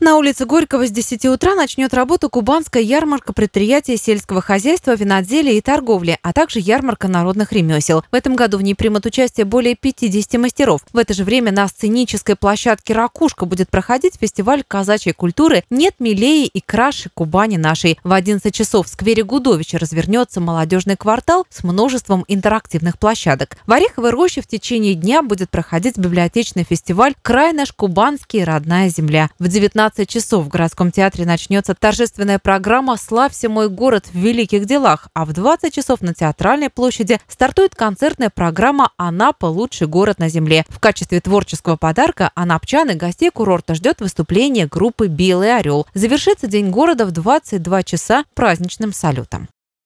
На улице Горького с 10 утра начнет работу Кубанская ярмарка предприятия сельского хозяйства, виноделия и торговли, а также ярмарка народных ремесел. В этом году в ней примут участие более 50 мастеров. В это же время на сценической площадке «Ракушка» будет проходить фестиваль казачьей культуры «Нет милее и краше Кубани нашей». В 11 часов в сквере Гудовича развернется молодежный квартал с множеством интерактивных площадок. В Ореховой роще в течение дня будет проходить библиотечный фестиваль «Край наш кубанский родная земля». В 19 15 часов в городском театре начнется торжественная программа «Славься мой город в великих делах», а в 20 часов на Театральной площади стартует концертная программа «Анапа – лучший город на земле». В качестве творческого подарка анапчан и гостей курорта ждет выступление группы «Белый орел». Завершится День города в 22 часа праздничным салютом.